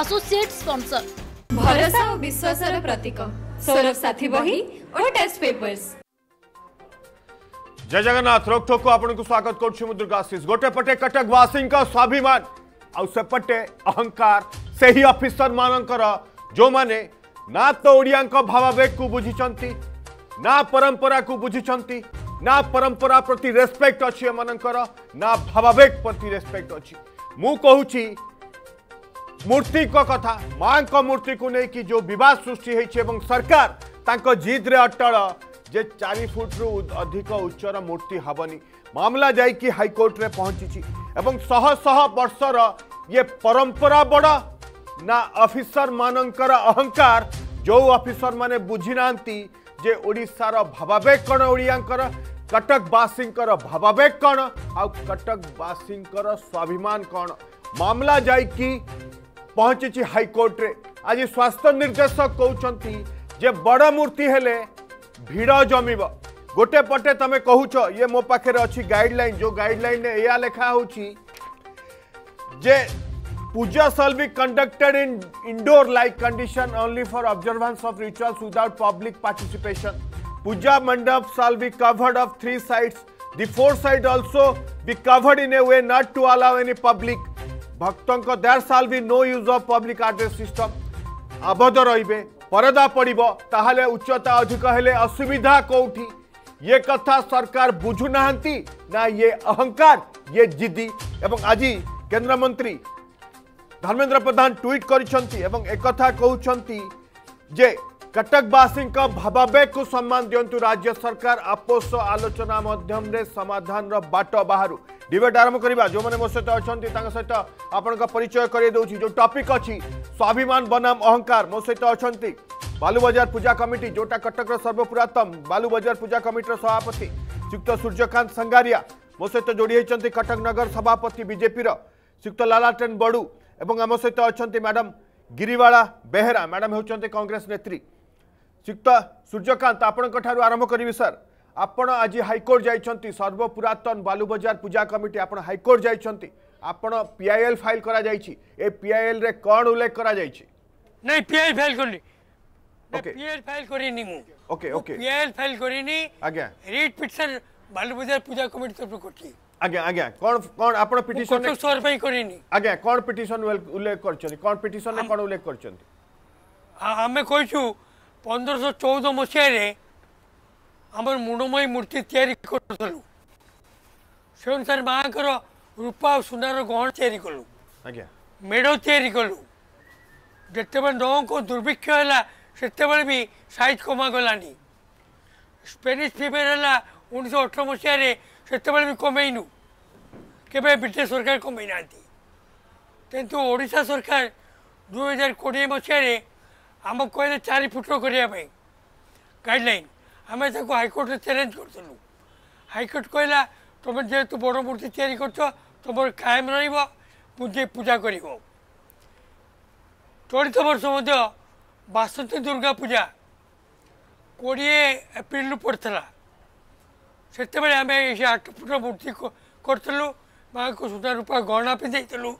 Associate sponsor भरोसा और विश्वास प्रतीक सौरभ साथी बही और टेस्ट पेपर्स जय जगन्नाथ रोकठो को आपन को स्वागत कर छु दुर्गाशीष गोटे पटे कटक वासी का स्वाभिमान आउ से पटे अहंकार से ही ऑफिसर मानकर जो माने ना तो ओडियांक भावावेग को बुझी चंती ना परंपरा को बुझी चंती ना परंपरा प्रति रेस्पेक्ट अच्छी मानकर ना भावावेग प्रति रेस्पेक्ट अच्छी मु कहू छी मूर्ति कथा माँ मूर्ति को लेकिन जो बहुत सृष्टि सरकार जिद्रे अटल जे फुट रु अधिक उच्चर मूर्ति हेनी मामला जाकि हाइकोर्ट में पहुंची एवं शह शह वर्षर ये परंपरा बड़ ना अफिसर मानकर अहंकार जो अफिसर मैंने बुझी ना जे ओडार भावाबेग कौन ओडियांकर कटकवासी भावाबेग कौन आटकवासी स्वाभिमान कौन मामला जाकि पहुंची हाइकोर्ट रे आज स्वास्थ्य निर्देशक कहते जे बड़ मूर्ति हेले भिड़ जम गोटे पटे तुम कह ये मो पाखे अच्छी गाइडलाइन जो गाइडलाइन ने या लिखा हो जे puja shall be conducted in indoor like condition only for observance of rituals without public participation puja mandap shall be covered of three sides the four side also be covered in a way not to allow any public bhakt there shall be no use of public address system आबद रे परदा पड़े ताल उच्चता अधिक हेले असुविधा कौटी ये कथा सरकार बुझुना ना ये अहंकार ये जिदी एवं आज केन्द्रमंत्री धर्मेन्द्र प्रधान ट्विट करता कहते जे कटकवासी भावाबेग को सम्मान दिंतु राज्य सरकार आपोस आलोचना मध्यम समाधान बाट बाहर डिबेट आरंभ करवा जो मैंने मो सहित अच्छा सहित आपचय करदेगी जो टॉपिक अच्छी स्वाभिमान बनाम अहंकार मो सहित अच्छा बालुबजार पूजा कमिटी जोटा कटक सर्वपुरतन बालुबजार पूजा कमिटर सभापति श्रीक्त सूर्यकांत संगारिया मो सहित जोड़ी कटक नगर सभापति बीजेपी श्रीक्त लालाटेन बड़ू और आम सहित अच्छा मैडम गिरीवाला बेहरा मैडम कांग्रेस नेत्री ଶ୍ରୀଯୁକ୍ତ ସୂର୍ଯ୍ୟକାନ୍ତ ଆପଣଙ୍କ ଠାରୁ ଆରମ୍ଭ କରିବି ସାର୍ ଆପଣ ଆଜି ହାଇକୋର୍ଟ ଯାଇଛନ୍ତି ସର୍ବପୁରାତନ ବାଲୁବଜାର ପୂଜା କମିଟି ଆପଣ ହାଇକୋର୍ଟ ଯାଇଛନ୍ତି ଆପଣ ପିଆଇଏଲ୍ ଫାଇଲ୍ କରାଯାଇଛି ଏ ପିଆଇଏଲ୍ରେ କ'ଣ ଉଲ୍ଲେଖ କରାଯାଇଛି ନାଇଁ ପିଆଇଏଲ୍ ଫାଇଲ୍ କରିନି ପିଆଇଏଲ୍ ଫାଇଲ୍ କରିନି ମୁଁ ଓକେ ଓକେ ପିଆଇଏଲ୍ ଫାଇଲ୍ କରିନି ଆଜ୍ଞା writ petition Balubazar Puja committee ତରଫରୁ କରିଛି ଆଜ୍ଞା ଆଜ୍ଞା କ'ଣ କ'ଣ ଆପଣ ପିଟିସନ୍ ସହର ପାଇଁ କରିନି ଆଜ୍ଞା କ'ଣ ପିଟିସନ୍ ଉଲ୍ଲେଖ କରିଛନ୍ତି କ'ଣ ପିଟିସନ୍ରେ କ'ଣ ଉଲ୍ଲେଖ କରିଛନ୍ତି ଆମେ କହିଛୁ ପନ୍ଦରଶହ ମସିହାରେ ଆମର ମୁଣ୍ଡମୟୀ ମୂର୍ତ୍ତି ତିଆରି କରୁଥିଲୁ ସେ ଅନୁସାରେ ମାଆଙ୍କର ରୂପା ଆଉ ସୁନାର ଗହଣ ତିଆରି କଲୁ ଆଜ୍ଞା ମେଢ଼ ତିଆରି କଲୁ ଯେତେବେଳେ ନଅଙ୍କ ଦୁର୍ଭିକ୍ଷ ହେଲା ସେତେବେଳେ ବି ସାଇଜ୍ କମାଗଲାନି ସ୍ପେନିଶ ଫିଭର ହେଲା ଉଣେଇଶହ ଅଠର ମସିହାରେ ସେତେବେଳେ ବି କମେଇନୁ କେବେ ବ୍ରିଟିଶ ସରକାର କମେଇ ନାହାନ୍ତି କିନ୍ତୁ ଓଡ଼ିଶା ସରକାର ଦୁଇ ହଜାର କୋଡ଼ିଏ ମସିହାରେ ଆମ କହିଲେ ଚାରି ଫୁଟ କରିବା ପାଇଁ ଗାଇଡ଼ଲାଇନ୍ ଆମେ ତାକୁ ହାଇକୋର୍ଟରେ ଚ୍ୟାଲେଞ୍ଜ କରିଥିଲୁ ହାଇକୋର୍ଟ କହିଲା ତୁମେ ଯେହେତୁ ବଡ଼ ମୂର୍ତ୍ତି ତିଆରି କରୁଛ ତୁମର କାୟମ ରହିବ ମୁଁ ଯେ ପୂଜା କରିବ ଚଳିତ ବର୍ଷ ମଧ୍ୟ ବାସନ୍ତୀ ଦୁର୍ଗା ପୂଜା କୋଡ଼ିଏ ଏପ୍ରିଲରୁ ପଡ଼ିଥିଲା ସେତେବେଳେ ଆମେ ସେ ଆଠ ଫୁଟ ମୂର୍ତ୍ତି କରିଥିଲୁ ମାଆଙ୍କୁ ସୁନା ରୂପା ଗହଣା ପିନ୍ଧାଇଥିଲୁ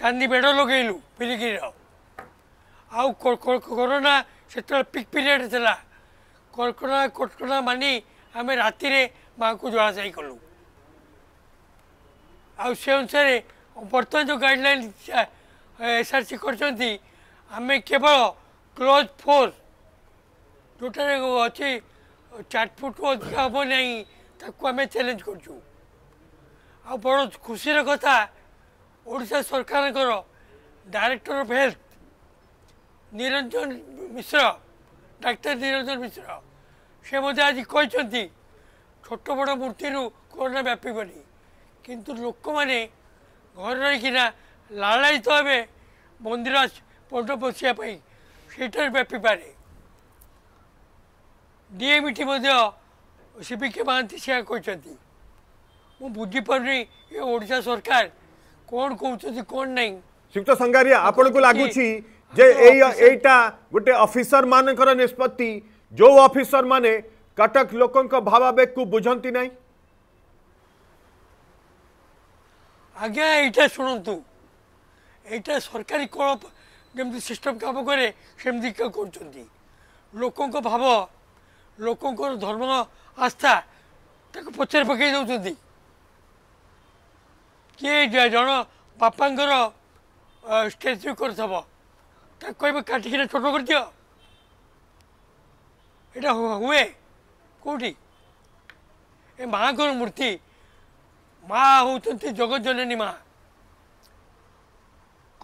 ଚାନ୍ଦି ବେଡ଼ ଲଗାଇଲୁ ବିରିଗିରିର ଆଉ କରୋନା ସେତେବେଳେ ପିକ୍ ପିରିୟଡ଼ ଥିଲା କରୋନା କଟକଣା ମାନି ଆମେ ରାତିରେ ମାଆଙ୍କୁ ଜଳାଶୟୀ କଲୁ ଆଉ ସେ ଅନୁସାରେ ବର୍ତ୍ତମାନ ଯେଉଁ ଗାଇଡ଼ଲାଇନ୍ ଏସ୍ ଆର୍ ସି କରିଛନ୍ତି ଆମେ କେବଳ କ୍ଲୋଜ୍ ଫୋର୍ ଯେଉଁଟାରେ ଅଛି ଚାରି ଫୁଟରୁ ଅଧିକ ହେବ ନାହିଁ ତାକୁ ଆମେ ଚ୍ୟାଲେଞ୍ଜ କରୁଛୁ ଆଉ ବଡ଼ ଖୁସିର କଥା ଓଡ଼ିଶା ସରକାରଙ୍କର director of health Niranjan Mishra ଡାକ୍ତର ନିରଞ୍ଜନ ମିଶ୍ର ସେ ମଧ୍ୟ ଆଜି କହିଛନ୍ତି ଛୋଟ ବଡ଼ ମୂର୍ତ୍ତିରୁ କରୋନା ବ୍ୟାପିବନି କିନ୍ତୁ ଲୋକମାନେ ଘରେ ରହିକିନା ଲାଳାୟିତ ହେବେ ମନ୍ଦିର ପଣ୍ଡ ପଶିବା ପାଇଁ ସେଇଟାରେ ବ୍ୟାପିପାରେ ଡିଏମ୍ଇଟି ମଧ୍ୟ ସିବିକେ ମହାନ୍ତି ସେୟା କହିଛନ୍ତି ମୁଁ ବୁଝିପାରୁନି ଏ ଓଡ଼ିଶା ସରକାର କ'ଣ କହୁଛନ୍ତି କ'ଣ ନାହିଁ ଶ୍ରୀଯୁକ୍ତ ସଙ୍ଗାରିଆ ଆପଣଙ୍କୁ ଲାଗୁଛି যে আচ্ছা, এই এইটা গোটে অফিসর মানকর নিষ্পতি যে অফিসর মানে কটক লোকঙ্ক ভাবাবেগকু বুঝন্তি নাই আজ্ঞা এইটা শুনন্তু এইটা সরকারি কল যেমনি সিস্টম কাম করে সেমতি করছেন লোকঙ্ক ভাব লোকঙ্কর ধর্ম আস্থা ତାକୁ ପଛରେ ପକାଇ ଦେଉଛନ୍ତି କିଏ ଜଣ ବାପାଙ୍କର ଷ୍ଟାଚ୍ୟୁ କରିଥିବ কইবে কাটিকিটা ছোট করে দিও এটা ହୁଏ କେଉଁଠି ଏ ମାଆଙ୍କର ମୂର୍ତ୍ତି ମା ହେଉଛନ୍ତି ଜଗତଜନନୀ ମା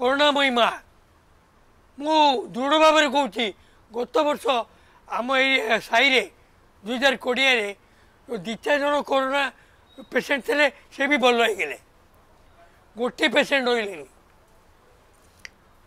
କରୁଣାମୟୀ ମା ମୁଁ ଦୃଢ଼ ଭାବରେ କହୁଛି ଗତ ବର୍ଷ ଆମ ଏଇ ସାହିରେ ଦୁଇ ହଜାର କୋଡ଼ିଏରେ ଦୁଇ ଚାରି ଜଣ କରୋନା ପେସେଣ୍ଟ ଥିଲେ ସେ ବି ଭଲ ହେଇଗଲେ ଗୋଟିଏ ପେସେଣ୍ଟ ରହିଲେନି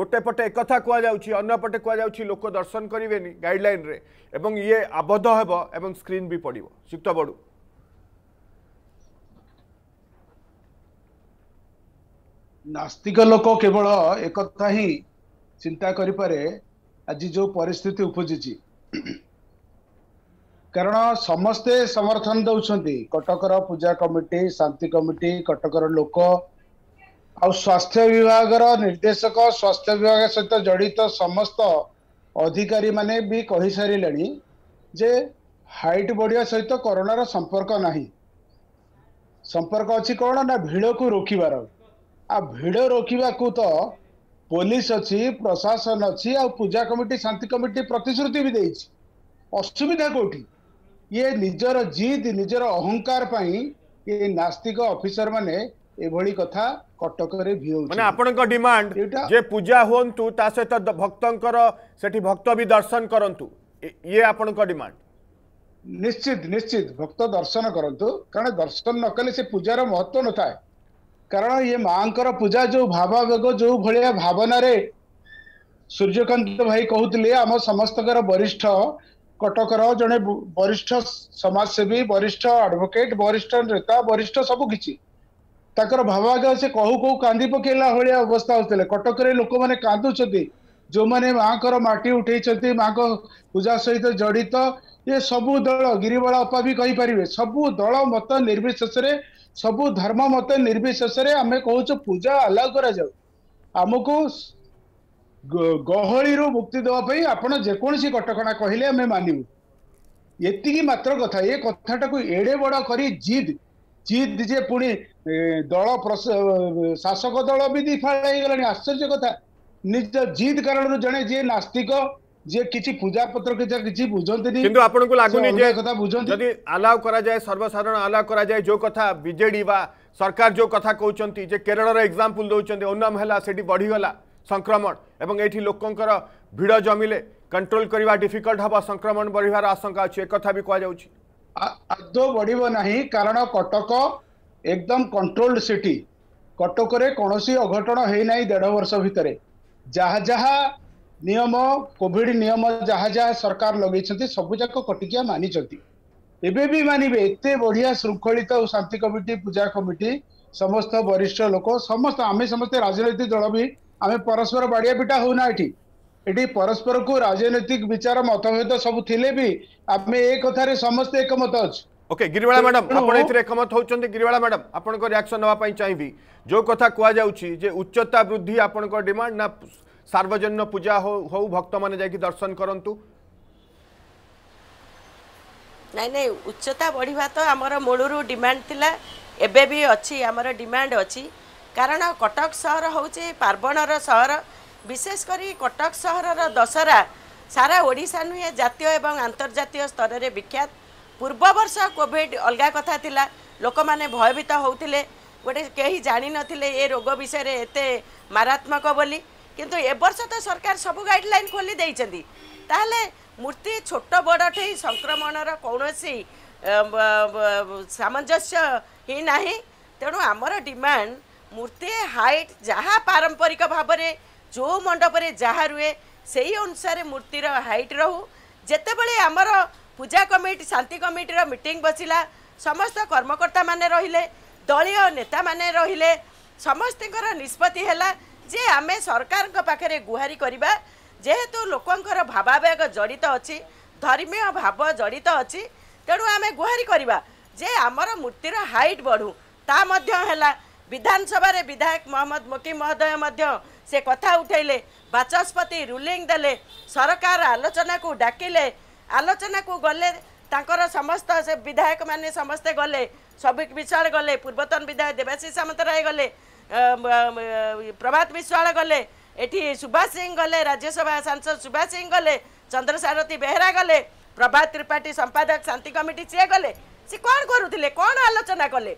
ଗୋଟେ ପଟେ ଏକଥା କୁହାଯାଉଛି ଅନ୍ୟପଟେ କୁହାଯାଉଛି ଲୋକ ଦର୍ଶନ କରିବେନି ଗାଇଡ଼ଲାଇନ୍ରେ ଏବଂ ଇଏ ଆବଦ୍ଧ ହେବ ଏବଂ ସ୍କ୍ରିନ୍ ବି ପଡ଼ିବ ଶୀତ ବଡ଼ୁ ନାସ୍ତିକ ଲୋକ କେବଳ ଏକଥା ହିଁ ଚିନ୍ତା କରିପାରେ ଆଜି ଯେଉଁ ପରିସ୍ଥିତି ଉପୁଜିଛି କାରଣ ସମସ୍ତେ ସମର୍ଥନ ଦେଉଛନ୍ତି କଟକର ପୂଜା କମିଟି ଶାନ୍ତି କମିଟି କଟକର ଲୋକ ଆଉ ସ୍ୱାସ୍ଥ୍ୟ ବିଭାଗର ନିର୍ଦ୍ଦେଶକ ସ୍ୱାସ୍ଥ୍ୟ ବିଭାଗ ସହିତ ଜଡିତ ସମସ୍ତ ଅଧିକାରୀମାନେ ବି କହିସାରିଲେଣି ଯେ ହାଇଟ୍ ବଢିବା ସହିତ କରୋନାର ସମ୍ପର୍କ ନାହିଁ ସମ୍ପର୍କ ଅଛି କ'ଣ ନା ଭିଡ଼କୁ ରୋକିବାର ଆଉ ଭିଡ଼ ରୋକିବାକୁ ତ ପୋଲିସ ଅଛି ପ୍ରଶାସନ ଅଛି ଆଉ ପୂଜା କମିଟି ଶାନ୍ତି କମିଟି ପ୍ରତିଶ୍ରୁତି ବି ଦେଇଛି ଅସୁବିଧା କୋଉଠି ଇଏ ନିଜର ଜିଦ୍ ନିଜର ଅହଙ୍କାର ପାଇଁ ଏ ନାସ୍ତିକ ଅଫିସର ମାନେ ଏଭଳି କଥା କଟକରେ ଭିଉ ମାନେ ଆପଣଙ୍କ ଡିମାଣ୍ଡ ଯେ ପୂଜା ହୁଅନ୍ତୁ ତା ସହିତ ଭକ୍ତଙ୍କର ସେଠି ଭକ୍ତ ବି ଦର୍ଶନ କରନ୍ତୁ ଇଏ ଆପଣଙ୍କ ଡିମାଣ୍ଡ ନିଶ୍ଚିତ ନିଶ୍ଚିତ ଭକ୍ତ ଦର୍ଶନ କରନ୍ତୁ କାରଣ ଦର୍ଶନ ନ କଲେ ସେ ପୂଜାର ମହତ୍ଵ ନଥାଏ କାରଣ ଇଏ ମାଙ୍କର ପୂଜା ଯୋଉ ଭାବାବେଗ ଯୋଉ ଭଳିଆ ଭାବନାରେ ସୂର୍ଯ୍ୟକାନ୍ତ ଭାଇ କହୁଥିଲେ ଆମ ସମସ୍ତଙ୍କର ବରିଷ୍ଠ କଟକର ଜଣେ ବରିଷ୍ଠ ସମାଜସେବୀ ବରିଷ୍ଠ ଆଡଭୋକେଟ ବରିଷ୍ଠ ନେତା ବରିଷ୍ଠ ସବୁ କିଛି ତାଙ୍କର ଭାବାବେଗ ସେ କହୁ କହୁ କାନ୍ଦି ପକେଇଲା ଭଳିଆ ଅବସ୍ଥା ହେଉଥିଲେ କଟକରେ ଲୋକମାନେ କାନ୍ଦୁଛନ୍ତି ଯେଉଁମାନେ ମାଆଙ୍କର ମାଟି ଉଠେଇଛନ୍ତି ମାଆଙ୍କ ପୂଜା ସହିତ ଜଡ଼ିତ ଏ ସବୁ ଦଳ ଗିରିବଳ ଅପା ବି କହିପାରିବେ ସବୁ ଦଳ ମତ ନିର୍ବିଶେଷରେ ସବୁ ଧର୍ମ ମତ ନିର୍ବିଶେଷରେ ଆମେ କହୁଛୁ ପୂଜା ଆଲାଉ କରାଯାଉ ଆମକୁ ଗହଳିରୁ ମୁକ୍ତି ଦେବା ପାଇଁ ଆପଣ ଯେକୌଣସି କଟକଣା କହିଲେ ଆମେ ମାନିବୁ ଏତିକି ମାତ୍ର କଥା ଏ କଥାଟାକୁ ଏଡ଼େ ବଡ଼ କରି ଜିଦ୍ ଜିଦ୍ ଯେ ପୁଣି ଦଳ ଶାସକ ଦଳ ବି ଦିଫାଳ ହେଇଗଲାଣି ଆଶ୍ଚର୍ଯ୍ୟ କଥା ନିଜ ଜିଦ୍ କାରଣରୁ ଜଣେ ଯିଏ ନାସ୍ତିକ ଯିଏ କିଛି ପୂଜା ପତ୍ର କିଛି ବୁଝନ୍ତିନି କିନ୍ତୁ ଆପଣଙ୍କୁ ଲାଗୁନି ଯେ କଥା ବୁଝନ୍ତି ଯଦି ଆଲାଉ କରାଯାଏ ସର୍ବସାଧାରଣ ଆଲାଉ କରାଯାଏ ଯୋଉ କଥା ବିଜେଡି ବା ସରକାର ଯୋଉ କଥା କହୁଛନ୍ତି ଯେ କେରଳର ଏକ୍ସାମ୍ପଲ୍ ଦେଉଛନ୍ତି ଓନମ୍ ହେଲା ସେଠି ବଢ଼ିଗଲା ସଂକ୍ରମଣ ଏବଂ ଏଠି ଲୋକଙ୍କର ଭିଡ଼ ଜମିଲେ କଣ୍ଟ୍ରୋଲ କରିବା ଡିଫିକଲ୍ଟ ହେବ ସଂକ୍ରମଣ ବଢ଼ିବାର ଆଶଙ୍କା ଅଛି ଏକଥା ବି କୁହାଯାଉଛି ଆଦୌ ବଢ଼ିବ ନାହିଁ କାରଣ କଟକ একদম কন্ট্রোলড সিটি কটকরে কোনসি অঘটনা হেই নাই দেড় বছর ভিতরে যাহা যাহা নিয়ম কোভিড নিয়ম যাহা যাহা সরকার লগেছতি সবজাক কটকিয়া মানি চলতি এবেবি মানিবে এত বড়িয়া শৃঙ্খলািত ও শান্তি কমিটি পূজা কমিটি সমস্ত বরিষ্ঠ লোক সমস্ত আমি সমস্ত রাজনৈতিক দলবি আমি পরস্পর বাড়িয়া পিটা হই নাইটি এডি পরস্পর কো রাজনৈতিক বিচার মতভেদ সব থিলেবি আমি এক কথায় সমস্ত একমত আছে ଓକେ ଗିରିବାଳା ମ୍ୟାଡ଼ାମ୍ ଆପଣ ଏଥିରେ ଏକମତ ହେଉଛନ୍ତି ଗିରିବାଳା ମ୍ୟାଡ଼ାମ୍ ଆପଣଙ୍କ ରିଆକ୍ସନ୍ ନେବା ପାଇଁ ଚାହିଁବି ଯେଉଁ କଥା କୁହାଯାଉଛି ଯେ ଉଚ୍ଚତା ବୃଦ୍ଧି ଆପଣଙ୍କ ଡିମାଣ୍ଡ ନା ସାର୍ବଜନୀନ ପୂଜା ହଉ ହଉ ଭକ୍ତମାନେ ଯାଇକି ଦର୍ଶନ କରନ୍ତୁ ନାଇଁ ନାଇଁ ଉଚ୍ଚତା ବଢ଼ିବା ତ ଆମର ମୂଳରୁ ଡିମାଣ୍ଡ ଥିଲା ଏବେ ବି ଅଛି ଆମର ଡିମାଣ୍ଡ ଅଛି କାରଣ କଟକ ସହର ହେଉଛି ପାର୍ବଣର ସହର ବିଶେଷ କରି କଟକ ସହରର ଦଶହରା ସାରା ଓଡ଼ିଶା ନୁହେଁ ଜାତୀୟ ଏବଂ ଆନ୍ତର୍ଜାତୀୟ ସ୍ତରରେ ବିଖ୍ୟାତ ପୂର୍ବ ବର୍ଷ କୋଭିଡ଼ ଅଲଗା କଥା ଥିଲା ଲୋକମାନେ ଭୟଭୀତ ହେଉଥିଲେ ଗୋଟେ କେହି ଜାଣିନଥିଲେ ଏ ରୋଗ ବିଷୟରେ ଏତେ ମାରାତ୍ମକ ବୋଲି କିନ୍ତୁ ଏ ବର୍ଷ ତ ସରକାର ସବୁ ଗାଇଡ଼ଲାଇନ୍ ଖୋଲି ଦେଇଛନ୍ତି ତାହେଲେ ମୂର୍ତ୍ତି ଛୋଟ ବଡ଼ଠେଇ ସଂକ୍ରମଣର କୌଣସି ସାମଞ୍ଜସ୍ୟ ହିଁ ନାହିଁ ତେଣୁ ଆମର ଡିମାଣ୍ଡ ମୂର୍ତ୍ତି ହାଇଟ୍ ଯାହା ପାରମ୍ପରିକ ଭାବରେ ଯେଉଁ ମଣ୍ଡପରେ ଯାହା ରୁହେ ସେହି ଅନୁସାରେ ମୂର୍ତ୍ତିର ହାଇଟ୍ ରହୁ ଯେତେବେଳେ ଆମର ପୂଜା କମିଟି ଶାନ୍ତି କମିଟିର ମିଟିଂ ବସିଲା ସମସ୍ତ କର୍ମକର୍ତ୍ତାମାନେ ରହିଲେ ଦଳୀୟ ନେତାମାନେ ରହିଲେ ସମସ୍ତଙ୍କର ନିଷ୍ପତ୍ତି ହେଲା ଯେ ଆମେ ସରକାରଙ୍କ ପାଖରେ ଗୁହାରି କରିବା ଯେହେତୁ ଲୋକଙ୍କର ଭାବାବେଗ ଜଡ଼ିତ ଅଛି ଧର୍ମୀୟ ଭାବ ଜଡ଼ିତ ଅଛି ତେଣୁ ଆମେ ଗୁହାରି କରିବା ଯେ ଆମର ମୂର୍ତ୍ତିର ହାଇଟ୍ ବଢ଼ୁ ତା ମଧ୍ୟ ହେଲା ବିଧାନସଭାରେ ବିଧାୟକ ମହମ୍ମଦ ମୋକିମ ମହୋଦୟ ମଧ୍ୟ ସେ କଥା ଉଠାଇଲେ ବାଚସ୍ପତି ରୁଲିଂ ଦେଲେ ସରକାର ଆଲୋଚନାକୁ ଡାକିଲେ ଆଲୋଚନାକୁ ଗଲେ ତାଙ୍କର ସମସ୍ତ ସେ ବିଧାୟକମାନେ ସମସ୍ତେ ଗଲେ ସବିକ ବିଶ୍ୱାଳ ଗଲେ ପୂର୍ବତନ ବିଧାୟକ ଦେବାଶିଷ ସାମନ୍ତରାୟ ଗଲେ ପ୍ରଭାତ ବିଶ୍ୱାଳ ଗଲେ ଏଠି ସୁଭାଷ ସିଂ ଗଲେ ରାଜ୍ୟସଭା ସାଂସଦ ସୁଭାଷ ସିଂ ଗଲେ ଚନ୍ଦ୍ରସାରଥୀ ବେହେରା ଗଲେ ପ୍ରଭାତ ତ୍ରିପାଠୀ ସମ୍ପାଦକ ଶାନ୍ତି କମିଟି ସିଏ ଗଲେ ସେ କ'ଣ କରୁଥିଲେ କ'ଣ ଆଲୋଚନା କଲେ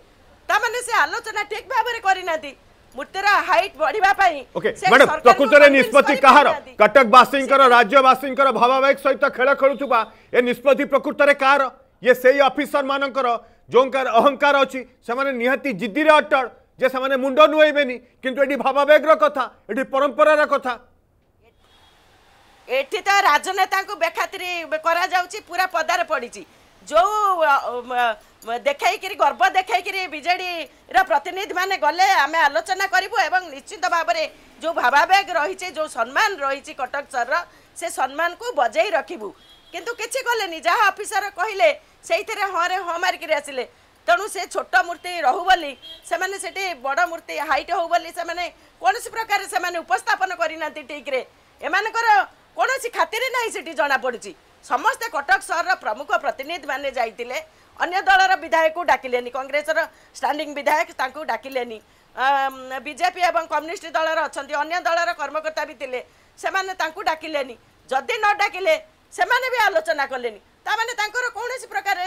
ତାମାନେ ସେ ଆଲୋଚନା ଠିକ୍ ଭାବରେ କରିନାହାନ୍ତି मुतरा हाइट बढ़िबा पई ओके मैडम प्रकृतरे निष्पत्ति कहार कटक वासिंकर राज्य वासिंकर भावावेग सहित खेल खेलुचुबा ए निष्पत्ति प्रकृतरे कार ये सेई ऑफिसर मानंकर जोंकर अहंकार अछि से माने निहति जिद्दी रे अटल जे से माने मुंडो नुएबेनी किंतु एडी भावावेग रो कथा एडी परंपरा रा कथा एठी त तो राजनेता को बेखातरी करा जाउची पूरा पदार पड़ीची ଯେଉଁ ଦେଖାଇକିରି ଗର୍ବ ଦେଖାଇକିରି ବିଜେଡ଼ିର ପ୍ରତିନିଧିମାନେ ଗଲେ ଆମେ ଆଲୋଚନା କରିବୁ ଏବଂ ନିଶ୍ଚିତ ଭାବରେ ଯେଉଁ ଭାବାବେଗ ରହିଛି ଯେଉଁ ସମ୍ମାନ ରହିଛି କଟକ ସହରର ସେ ସମ୍ମାନକୁ ବଜାଇ ରଖିବୁ କିନ୍ତୁ କିଛି କଲେନି ଯାହା ଅଫିସର କହିଲେ ସେଇଥିରେ ହଁରେ ହଁ ମାରିକିରି ଆସିଲେ ତେଣୁ ସେ ଛୋଟ ମୂର୍ତ୍ତି ରହୁ ବୋଲି ସେମାନେ ସେଠି ବଡ଼ ମୂର୍ତ୍ତି ହାଇଟ୍ ହେଉ ବୋଲି ସେମାନେ କୌଣସି ପ୍ରକାର ସେମାନେ ଉପସ୍ଥାପନ କରିନାହାନ୍ତି ଠିକ୍ରେ ଏମାନଙ୍କର କୌଣସି ଖାତିରେ ନାହିଁ ସେଠି ଜଣାପଡ଼ୁଛି समस्ते कटक सहर प्रमुख प्रतिनिधि मैले अन्य दल विधायक डाकि कङ्ग्रेस र स्टान्डिङ विधायक तपाईँ डाकि विजेपि ए कम्युनिस्ट दल कर्मकर्ता अनि अन्य दल र कर्मकर्ताबी न डाकिले नि भी आलोचना कले तर कनैसी प्रकार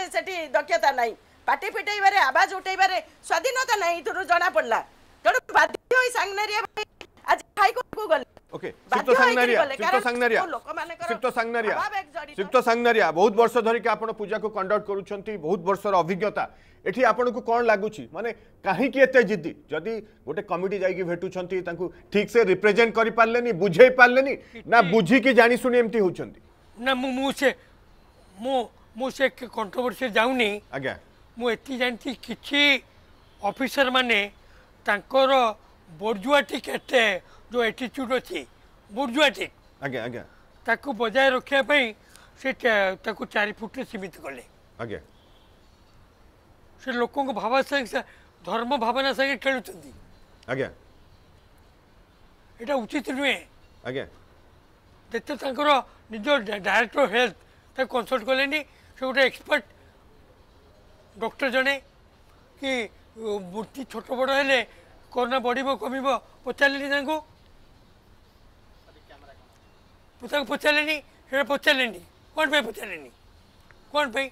दक्षता नै पार्टी फिटैवार आवाज उठावार स्वाधीनता नै जना पड्ला तिया ओके तो। बहुत वर्ष धरिका पूजा को कंडक्ट कर बहुत बर्षर अभिज्ञता ये आपन को कौन लगुच मानने कहीं जिदी जदि गोटे कमिटी जाकि भेटूँ ठीक से रिप्रेजे पारे बुझे पारे ना बुझिकी जाशु एमती होट्रोवर्सी जाऊनी आज्ञा मुझे जानती किसी अफिसर मैंने बोर्जुआटी के ଯେଉଁ ଏଟିଚ୍ୟୁଡ଼୍ ଅଛି ବୁର୍ଜୁଆଟିକ୍ ଆଜ୍ଞା ଆଜ୍ଞା ତାକୁ ବଜାୟ ରଖିବା ପାଇଁ ସେ ତାକୁ ଚାରି ଫୁଟରେ ସୀମିତ କଲେ ଆଜ୍ଞା ସେ ଲୋକଙ୍କ ଭାବନା ସାଙ୍ଗେ ଧର୍ମ ଭାବନା ସାଙ୍ଗେ ଖେଳୁଛନ୍ତି ଆଜ୍ଞା ଏଇଟା ଉଚିତ ନୁହେଁ ଆଜ୍ଞା ଯେତେ ତାଙ୍କର ନିଜ ଡାଇରେକ୍ଟର ହେଲ୍ଥ ତାକୁ କନ୍ସଲ୍ଟ କଲେନି ସେ ଗୋଟେ ଏକ୍ସପର୍ଟ ଡକ୍ଟର ଜଣେ କି ମୂର୍ତ୍ତି ଛୋଟ ବଡ଼ ହେଲେ କରୋନା ବଢ଼ିବ କମିବ ପଚାରିଲେନି ତାଙ୍କୁ పుస్తకం పుచ్చలేని ఇక్కడ పుచ్చలేండి కోన్పై పుచ్చలేండి కోన్పై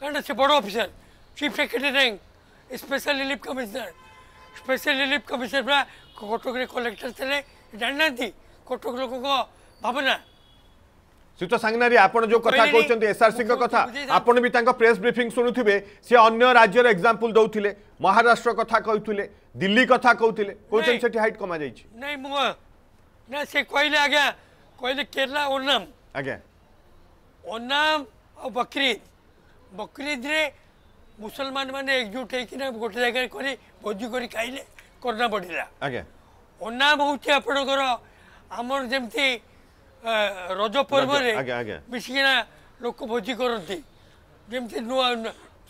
కండస్ board officer chief secretary rank special relief commissioner special relief కమిషనర్রা কটকের কলেক্টর ছেলে জানি কটক লোক ভাবনা সুচিত সাংনারী আপনার যে কথা কৌন এসআরসি কথা আপনার বি তাঁর প্রেস ব্রিফিং শুণুবে সি অন্য রাজ্যের এক্সাম্পল দৌলে মহারাষ্ট্র কথা কৌলে দিল্লি কথা কৌলে কৌন সেটি হাইট কমা যাই না না সে কইলে আগে কইলে কেরলা ওনাম নাম আগে ওর নাম ও বকরিদ বকরিদরে মুসলমান মানে একজুট হইকিনা গোটে জায়গায় করে ভোজি করে খাইলে করোনা বড়িলা আগে ওনাম নাম হচ্ছে আপনার আমার যেমতি রজ পর্বরে মিশিকিনা লোক ভোজি করতে যেমতি নূয়া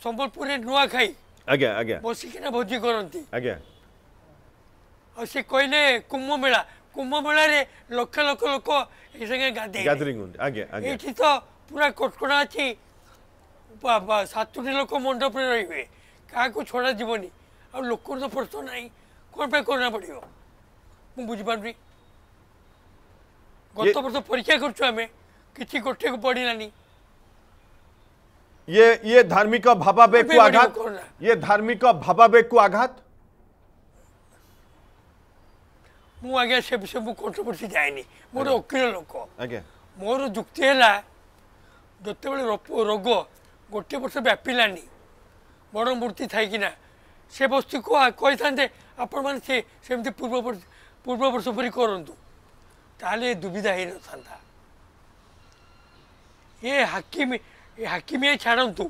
সম্বলপুরে নূয়া খাই আগে আগে বসিকিনা ভোজি করতে আগে আর সে কইলে কুম্ভ মেলা कुंभ मेला लक्ष लक्ष लोक तो पूरा कटकड़ा अच्छी सतोटी लोक मंडप रे क्या छड़ा जीवन आकर प्रश्न ना कौन पर करना पड़ो मुझे गत बर्ष परीक्षा करें किसी गोटे को पड़ानी ये ये धार्मिक भावाबेग को आघात ये धार्मिक भावाबेग को आघात ମୁଁ ଆଜ୍ଞା ସେ ସବୁ କଣ୍ଟ୍ରୋଭର୍ସି ଯାଏନି ମୋର ଓକିଲ ଲୋକ ମୋର ଯୁକ୍ତି ହେଲା ଯେତେବେଳେ ରୋଗ ଗୋଟିଏ ବର୍ଷ ବ୍ୟାପିଲାନି ବଡ଼ ମୂର୍ତ୍ତି ଥାଇକିନା ସେ ବସ୍ତୁକୁ କହିଥାନ୍ତେ ଆପଣମାନେ ସେ ସେମିତି ପୂର୍ବ ପୂର୍ବ ବର୍ଷ ପରି କରନ୍ତୁ ତାହେଲେ ଏ ଦୁବିଧା ହେଇନଥାନ୍ତା ଏ ହାକିମି ଏ ହାକିମି ଛାଡ଼ନ୍ତୁ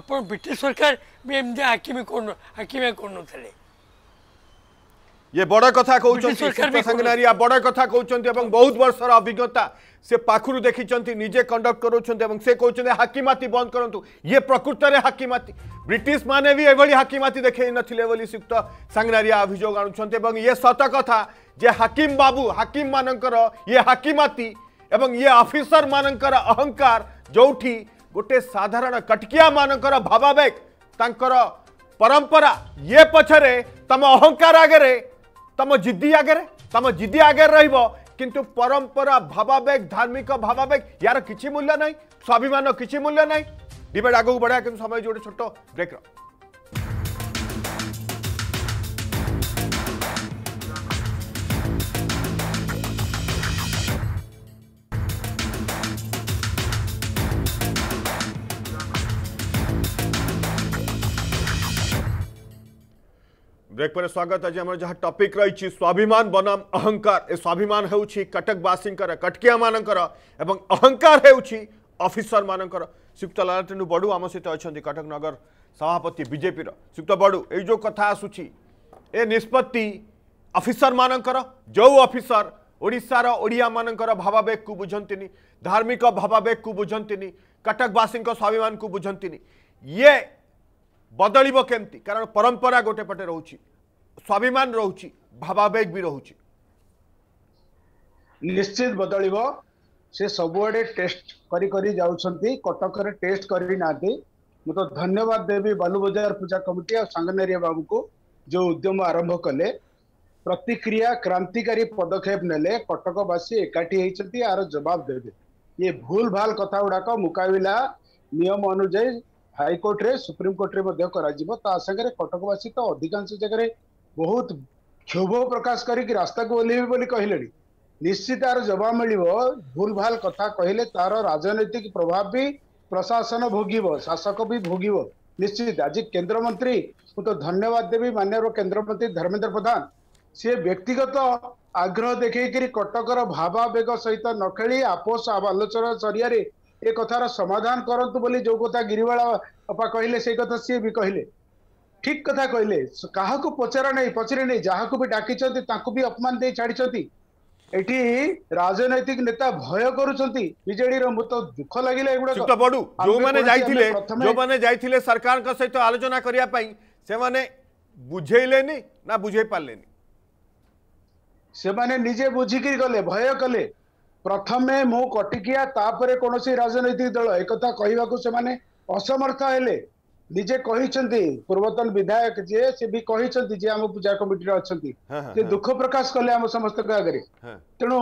ଆପଣ ବ୍ରିଟିଶ ସରକାର ବି ଏମିତି ହାକିମି କରୁ ହାକିମିଆ କରୁନଥିଲେ ये बड़ कथा कहनारी बड़ कथा कहते बहुत वर्षर अभिज्ञता से पाखु देखी निजे कंडक्ट कर हाकिमाती बंद करूँ ये प्रकृत में हाकिमाती ब्रिटिश मैंने भी ये हाकिमाती देखे नी युक्त सांगनारिया अभोग आणुं ये सत कथा जे हाकिम बाबू हाकिम मानकर ये हाकिमाती ये अफिसर मानकर अहंकार भी गोटे साधारण कटकिया मानकर भावाबेगर परंपरा ये पचर तम अहंकार आगे तुम जिदी आगे तुम जिदी आगे रु परंपरा भावाबेग धार्मिक भावाबेग यार किसी मूल्य ना स्वाभिमान किसी मूल्य ना डिबेट आगे बढ़ाया कि समय जो छोट ब्रेक रहा ब्रेक पर स्वागत आज जहाँ टपिक रही स्वाभिमान बनाम अहंकार ए स्वाभिमान हो कटकवासी कटकिया मानकर एवं अहंकार होफिसर मानकर सुक्त लालटेन्दु बड़ू आम सहित अच्छा कटक नगर सभापति बीजेपी सुक्त बड़ू यो जो कथा ए निष्पत्ति अफिसर मानकर जो अफिसर ओडार ओडिया मानकर भावाबेग को बुझंती धार्मिक भावाबेग को बुझंती कटकवासी स्वाभिमान को बुझंती ये बदल केमती कारण परंपरा गोटे पटे रोचे स्वाभिमान रोचे भावाबेग भी रोचे निश्चित बदल से सब आड़े टेस्ट करटक टेस्ट करना तो धन्यवाद देवी बालूबजार पूजा कमिटी और सांगनारिया बाबू को जो उद्यम आरंभ कले प्रतिक्रिया क्रांतिकारी पदक्षेप ने कटकवासी एकाठी होती आर जवाब देवे ये भूल भाल कथा गुड़ाक मुकबिला नियम अनुजाई हाइकोर्टे सुप्रीमकोर्टे करा सांगे कटकवासी तो अधिकांश जगह ବହୁତ କ୍ଷୋଭ ପ୍ରକାଶ କରିକି ରାସ୍ତାକୁ ଓହ୍ଲେଇବେ ବୋଲି କହିଲେଣି ନିଶ୍ଚିତ ଆର ଜବାବ ମିଳିବ ଭୁଲ ଭାଲ କଥା କହିଲେ ତାର ରାଜନୈତିକ ପ୍ରଭାବ ବି ପ୍ରଶାସନ ଭୋଗିବ ଶାସକ ବି ଭୋଗିବ ନିଶ୍ଚିତ ଆଜି କେନ୍ଦ୍ରମନ୍ତ୍ରୀ ମୁଁ ତ ଧନ୍ୟବାଦ ଦେବି ମାନ୍ୟବର କେନ୍ଦ୍ରମନ୍ତ୍ରୀ ଧର୍ମେନ୍ଦ୍ର ପ୍ରଧାନ ସିଏ ବ୍ୟକ୍ତିଗତ ଆଗ୍ରହ ଦେଖେଇକିରି କଟକର ଭାବାବେଗ ସହିତ ନ ଖେଳି ଆପୋଷ ଆଲୋଚନା ଜରିଆରେ ଏ କଥାର ସମାଧାନ କରନ୍ତୁ ବୋଲି ଯୋଉ କଥା ଗିରିବାଳା ଅପା କହିଲେ ସେଇ କଥା ସିଏ ବି କହିଲେ ଠିକ କଥା କହିଲେ କାହାକୁ ପଚାର ନାହିଁ ପଚାରି ନାହିଁ ଯାହାକୁ ବି ଡାକିଛନ୍ତି ତାଙ୍କୁ ବି ଅପମାନ ଦେଇ ଛାଡିଛନ୍ତି ଏଠି ରାଜନୈତିକ ନେତା ଭୟ କରୁଛନ୍ତି ବିଜେଡିର ମତ ଦୁଃଖ ଲାଗିଲା ଏଗୁଡା ବଡୁ ଯୋଉମାନେ ଯାଇଥିଲେ ଯୋଉମାନେ ଯାଇଥିଲେ ସରକାରଙ୍କ ସହିତ ଆଲୋଚନା କରିବା ପାଇଁ ସେମାନେ ବୁଝେଇଲେନି ନା ବୁଝେଇ ପାରିଲେନି ସେମାନେ ନିଜେ ବୁଝିକି ଗଲେ ଭୟ କଲେ ପ୍ରଥମେ ମୁଁ କଟିକିଆ ତାପରେ କୌଣସି ରାଜନୈତିକ ଦଳ ଏକଥା କହିବାକୁ ସେମାନେ ଅସମର୍ଥ ହେଲେ ନିଜେ କହିଛନ୍ତି ପୂର୍ବତନ ବିଧାୟକ ଯିଏ ସେ ବି କହିଛନ୍ତି ଯିଏ ଆମ ପୂଜା କମିଟିରେ ଅଛନ୍ତି ସେ ଦୁଃଖ ପ୍ରକାଶ କଲେ ଆମ ସମସ୍ତଙ୍କ ଆଗରେ ତେଣୁ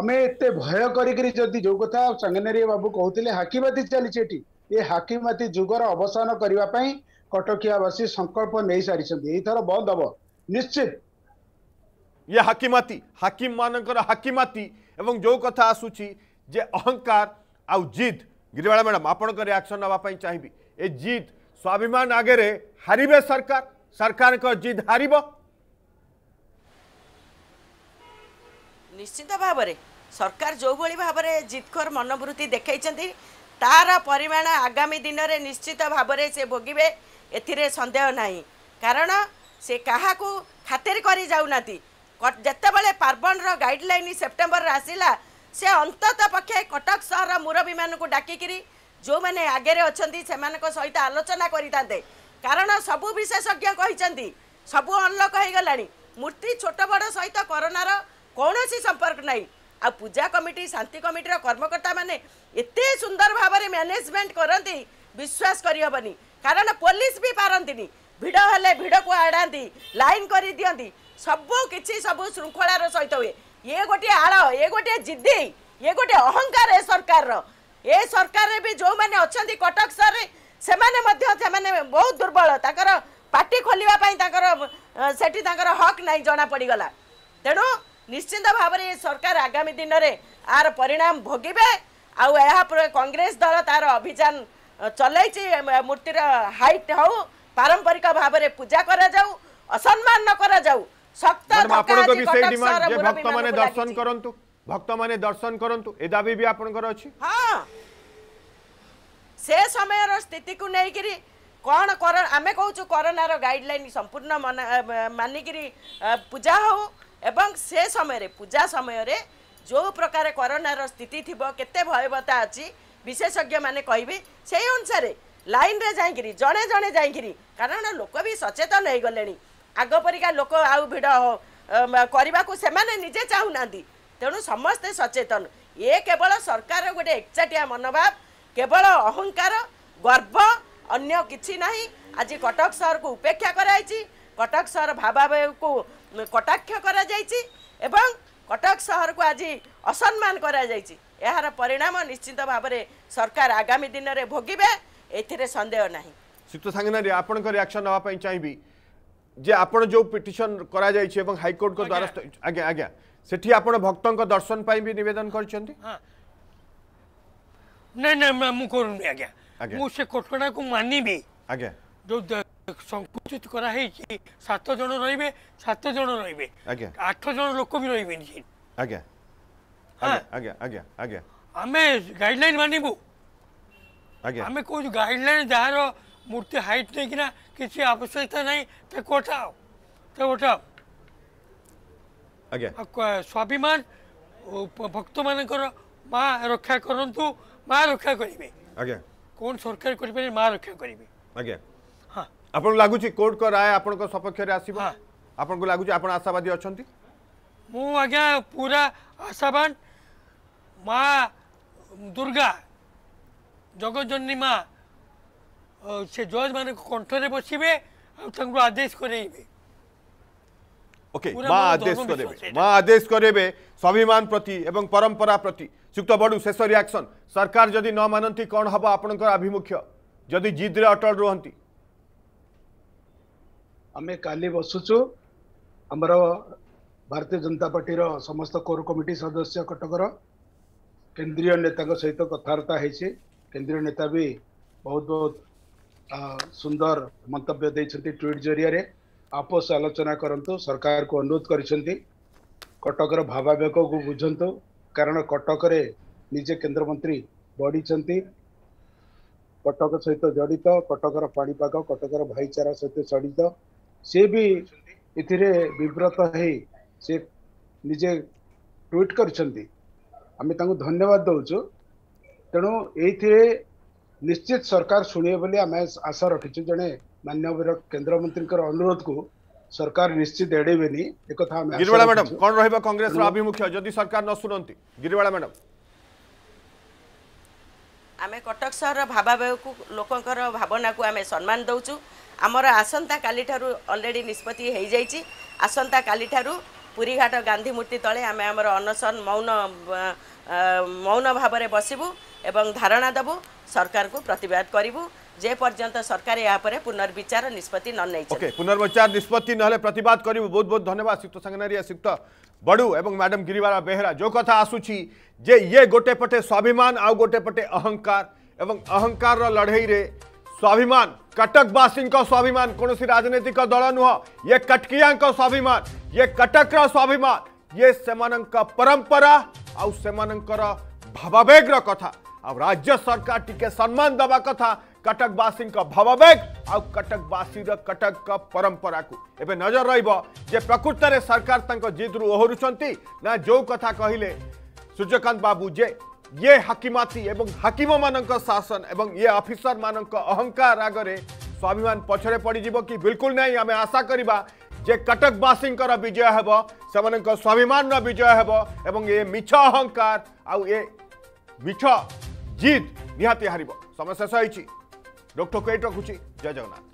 ଆମେ ଏତେ ଭୟ କରିକିରି ଯଦି ଯୋଉ କଥା ସଙ୍ଗନେରୀ ବାବୁ କହୁଥିଲେ ହାକିମାତି ଚାଲିଛି ଏଠି ଏ ହାକିମାତି ଯୁଗର ଅବସାନ କରିବା ପାଇଁ କଟକିଆବାସୀ ସଂକଳ୍ପ ନେଇ ସାରିଛନ୍ତି ଏଇଥର ବନ୍ଦ ହବ ନିଶ୍ଚିତ ଇଏ ହାକିମାତି ହାକିମ ମାନଙ୍କର ହାକିମାତି ଏବଂ ଯୋଉ କଥା ଆସୁଛି ଯେ ଅହଙ୍କାର ଆଉ ଜିଦ୍ ଗିରିବାଳା ମ୍ୟାଡ଼ାମ୍ ଆପଣଙ୍କ ରିଆକ୍ସନ୍ ନେବା ପାଇଁ ଚାହିଁବି ଏ ଜିଦ୍ ସ୍ୱାଭିମାନ ଆଗରେ ହାରିବେ ସରକାର ସରକାରଙ୍କ ଜିଦ୍ ହାରିବ ନିଶ୍ଚିନ୍ତ ଭାବରେ ସରକାର ଯେଉଁଭଳି ଭାବରେ ଜିଦ୍କର ମନୋବୃତ୍ତି ଦେଖାଇଛନ୍ତି ତାର ପରିମାଣ ଆଗାମୀ ଦିନରେ ନିଶ୍ଚିତ ଭାବରେ ସେ ଭୋଗିବେ ଏଥିରେ ସନ୍ଦେହ ନାହିଁ କାରଣ ସେ କାହାକୁ ଖାତିର କରି ଯାଉନାହାନ୍ତି ଯେତେବେଳେ ପାର୍ବଣର ଗାଇଡ଼ଲାଇନ୍ ସେପ୍ଟେମ୍ବରରେ ଆସିଲା ସେ ଅନ୍ତତଃ ପକ୍ଷେ କଟକ ସହର ମୁରବୀମାନଙ୍କୁ ଡାକିକିରି ଯେଉଁମାନେ ଆଗରେ ଅଛନ୍ତି ସେମାନଙ୍କ ସହିତ ଆଲୋଚନା କରିଥାନ୍ତେ କାରଣ ସବୁ ବିଶେଷଜ୍ଞ କହିଛନ୍ତି ସବୁ ଅନଲକ୍ ହେଇଗଲାଣି ମୂର୍ତ୍ତି ଛୋଟ ବଡ଼ ସହିତ କରୋନାର କୌଣସି ସମ୍ପର୍କ ନାହିଁ ଆଉ ପୂଜା କମିଟି ଶାନ୍ତି କମିଟିର କର୍ମକର୍ତ୍ତାମାନେ ଏତେ ସୁନ୍ଦର ଭାବରେ ମ୍ୟାନେଜମେଣ୍ଟ କରନ୍ତି ବିଶ୍ୱାସ କରିହେବନି କାରଣ ପୋଲିସ ବି ପାରନ୍ତିନି ଭିଡ଼ ହେଲେ ଭିଡ଼କୁ ଆଡ଼ାନ୍ତି ଲାଇନ୍ କରିଦିଅନ୍ତି ସବୁ କିଛି ସବୁ ଶୃଙ୍ଖଳାର ସହିତ ହୁଏ ଇଏ ଗୋଟିଏ ଆଳ ଇଏ ଗୋଟିଏ ଜିଦି ଇଏ ଗୋଟିଏ ଅହଙ୍କାର ଏ ସରକାରର ଏ ସରକାରରେ ବି ଯେଉଁମାନେ ଅଛନ୍ତି କଟକ ସହରରେ ସେମାନେ ମଧ୍ୟ ସେମାନେ ବହୁତ ଦୁର୍ବଳ ତାଙ୍କର ପାର୍ଟି ଖୋଲିବା ପାଇଁ ତାଙ୍କର ସେଠି ତାଙ୍କର ହକ୍ ନାହିଁ ଜଣାପଡ଼ିଗଲା ତେଣୁ ନିଶ୍ଚିନ୍ତ ଭାବରେ ଏ ସରକାର ଆଗାମୀ ଦିନରେ ଆର ପରିଣାମ ଭୋଗିବେ ଆଉ ଏହାପରେ କଂଗ୍ରେସ ଦଳ ତାର ଅଭିଯାନ ଚଲେଇଛି ମୂର୍ତ୍ତିର ହାଇଟ୍ ହଉ ପାରମ୍ପରିକ ଭାବରେ ପୂଜା କରାଯାଉ ଅସମ୍ମାନ କରାଯାଉ ଭକ୍ତ ମାନେ ଦର୍ଶନ କରନ୍ତୁ ଏ ଦାବି ବି ଆପଣଙ୍କର ଅଛି ସେ ସମୟର ସ୍ଥିତିକୁ ନେଇକିରି କଣ ଆମେ କହୁଛୁ କରୋନାର ଗାଇଡ଼ଲାଇନ ସମ୍ପୂର୍ଣ୍ଣ ମାନିକିରି ପୂଜା ହଉ ଏବଂ ସେ ସମୟରେ ପୂଜା ସମୟରେ ଯେଉଁ ପ୍ରକାର କରୋନାର ସ୍ଥିତି ଥିବ କେତେ ଭୟବତା ଅଛି ବିଶେଷଜ୍ଞମାନେ କହିବେ ସେଇ ଅନୁସାରେ ଲାଇନରେ ଯାଇକିରି ଜଣେ ଜଣେ ଯାଇକିରି କାରଣ ଲୋକ ବି ସଚେତନ ହେଇଗଲେଣି ଆଗ ପରିକା ଲୋକ ଆଉ ଭିଡ଼ କରିବାକୁ ସେମାନେ ନିଜେ ଚାହୁଁନାହାନ୍ତି ତେଣୁ ସମସ୍ତେ ସଚେତନ ଏ କେବଳ ସରକାରର ଗୋଟେ ଏକଚାଟିଆ ମନୋଭାବ କେବଳ ଅହଙ୍କାର ଗର୍ବ ଅନ୍ୟ କିଛି ନାହିଁ ଆଜି କଟକ ସହରକୁ ଉପେକ୍ଷା କରାଯାଇଛି କଟକ ସହର ଭାବାବେଗକୁ କଟାକ୍ଷ କରାଯାଇଛି ଏବଂ କଟକ ସହରକୁ ଆଜି ଅସମ୍ମାନ କରାଯାଇଛି ଏହାର ପରିଣାମ ନିଶ୍ଚିତ ଭାବରେ ସରକାର ଆଗାମୀ ଦିନରେ ଭୋଗିବେ ଏଥିରେ ସନ୍ଦେହ ନାହିଁ ସୁକ୍ତ ସାଙ୍ଗନାରେ ଆପଣଙ୍କ ରିଆକ୍ସନ ନେବା ପାଇଁ ଚାହିଁବି ଯେ ଆପଣ ଯେଉଁ ପିଟିସନ୍ କରାଯାଇଛି ଏବଂ ହାଇକୋର୍ଟଙ୍କ ଦ୍ୱାରା ଆଜ୍ଞା ଆଜ୍ଞା সেটি আপনার ভক্ত দর্শন পাই নিবেদন করছেন হ্যাঁ। না না না আজ্ঞা সে ঘটনাকু মানিবি আজ্ঞা সংকুচিত করা হয়েছে সাত জন রহবে সাত জন রহবে আঠ জন লোক বি রহবে আমি গাইডলাইন মানিবু আমি কোচ গাইডলাইন যার মূর্তি হাইট নেই কিছু আবশ্যকতা নাই তা কোথাও তা কোথাও স্বাভিমান ভক্ত ମା মা রক্ষা করতু মা রক্ষা করবে কোন সরকার করবে মা রক্ষা করবে আপনার লাগুছি কোর্ট রায় আপনার সপক্ষে আসিব আপনার লাগুছি আপনার আশাবাদী অনেক মু আজ্ঞা পুরা আশাবান মা দুর্গা জগজননী মা সে জজ মানে কণ্ঠে বসবে আদেশ করাইবে ওকে মা আদেশ করবে মা আদেশ করবে স্বাভিমান প্রতি এবং পরম্পরা প্রতি যুক্ত বড়ু শেষ রিয়াকশন সরকার যদি ন মানতি কণ হব আপনার আভিমুখ্য যদি জিদ্রে অটল রুহতি আমি কালি বসুছু আমার ଭାରତୀୟ ଜନତା ପାର୍ଟିର ସମସ୍ତ କୋର୍ କମିଟି ସଦସ୍ୟ କଟକର କେନ୍ଦ୍ରୀୟ ନେତାଙ୍କ ସହିତ କଥାବାର୍ତ୍ତା ହେଇଛି କେନ୍ଦ୍ରୀୟ ନେତା ବି ବହୁତ ବହୁତ ସୁନ୍ଦର ମନ୍ତବ୍ୟ ଦେଇଛନ୍ତି ଟ୍ୱିଟ୍ ଜରିଆରେ আপোষ ଆଲୋଚନା କରନ୍ତୁ ସରକାରକୁ ଅନୁରୋଧ କରିଛନ୍ତି କଟକର ଭାବାବେଗକୁ ବୁଝନ୍ତୁ କାରଣ କଟକରେ ନିଜେ କେନ୍ଦ୍ରମନ୍ତ୍ରୀ ବଢ଼ିଛନ୍ତି କଟକ ସହିତ ଜଡ଼ିତ କଟକର ପାଣିପାଗ କଟକର ଭାଇଚାରା ସହିତ ଜଡ଼ିତ ସେ ବି ଏଥିରେ ବିବ୍ରତ ହେଇ ସେ ନିଜେ ଟ୍ୱିଟ୍ କରିଛନ୍ତି ଆମେ ତାଙ୍କୁ ଧନ୍ୟବାଦ ଦେଉଛୁ ତେଣୁ ଏଇଥିରେ ନିଶ୍ଚିତ ସରକାର ଶୁଣିବେ ବୋଲି ଆମେ ଆଶା ରଖିଛୁ ଜଣେ ମାନ୍ୟବର କେନ୍ଦ୍ରମନ୍ତ୍ରୀଙ୍କର ଅନୁରୋଧକୁ ସରକାର ନିଶ୍ଚିତ ଏଡ଼େଇବେନି ଏକଥା ଆମେ ଗିରିବାଳା ମ୍ୟାଡମ୍ କ'ଣ ରହିବ କଂଗ୍ରେସର ଆଭିମୁଖ୍ୟ ଯଦି ସରକାର ନ ଶୁଣନ୍ତି ଗିରିବାଳା ମ୍ୟାଡମ୍ ଆମେ କଟକ ସହର ଭାବାବେୟକୁ ଲୋକଙ୍କର ଭାବନାକୁ ଆମେ ସମ୍ମାନ ଦେଉଛୁ ଆମର ଆସନ୍ତା କାଲିଠାରୁ ଅଲରେଡ଼ି ନିଷ୍ପତ୍ତି ହୋଇଯାଇଛି ଆସନ୍ତା କାଲିଠାରୁ ପୁରୀଘାଟ ଗାନ୍ଧୀ ମୂର୍ତ୍ତି ତଳେ ଆମେ ଆମର ଅନଶନ ମୌନ ମୌନ ଭାବରେ ବସିବୁ ଏବଂ ଧାରଣା ଦେବୁ ସରକାରଙ୍କୁ ପ୍ରତିବାଦ କରିବୁ जेपर्यंत सरकार यहाँ पुनर्विचार निष्पत्ति ओके पुनर्विचार निष्पत्ति ना प्रतिवाद कर बहुत बहुत धन्यवाद शिक्त सांगनारिया शिक्त बड़ू एवं मैडम गिरीवार बेहरा जो कथ आसुच्चे ये गोटे पटे स्वाभिमान आउ गोटे पटे अहंकार एवं अहंकार लड़ई रे स्वाभिमान कटकवासी स्वाभिमान कौन सी राजनैतिक दल नुह ये कटकिया स्वाभिमान ये कटक्र स्वाभिमान ये से परंपरा आउ से भावाबेग्र कथा आ राज्य सरकार टी सम्मान दवा कथा कटकवासी भावबेग कटकवासी कटक परंपरा को एवं नजर रे प्रकृत में सरकार रू ओहरुंच ना जो कथा कहले सूर्यकांत बाबू जे ये हकीमाती एवं हाकिम मान शासन एवं ये अफिसर मान अहंकार आगे स्वाभिमान पछरे पड़िज कि बिल्कुल नहीं आम आशा करवा जे कटकवासी विजय हे से स्वाभिमान विजय हे एवं ये मिछ अहंकार आ मिछ जिद निहाती हार समय शेष होती डॉक्टर कैट रखुची जय जगन्नाथ